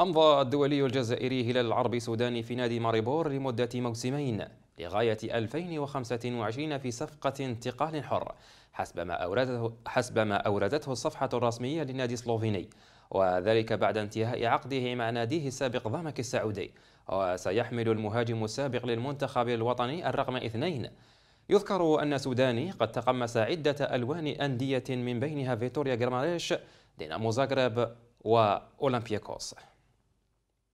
أمضى الدولي الجزائري هلال العربي السوداني في نادي ماريبور لمدة موسمين لغاية 2025 في صفقة انتقال حر حسب ما أوردته, حسب ما أوردته الصفحة الرسمية للنادي السلوفيني وذلك بعد انتهاء عقده مع ناديه السابق ضمك السعودي وسيحمل المهاجم السابق للمنتخب الوطني الرقم اثنين يذكر أن سوداني قد تقمص عدة ألوان أندية من بينها فيتوريا جرماريش دينامو زاغرب وأولمبياكوس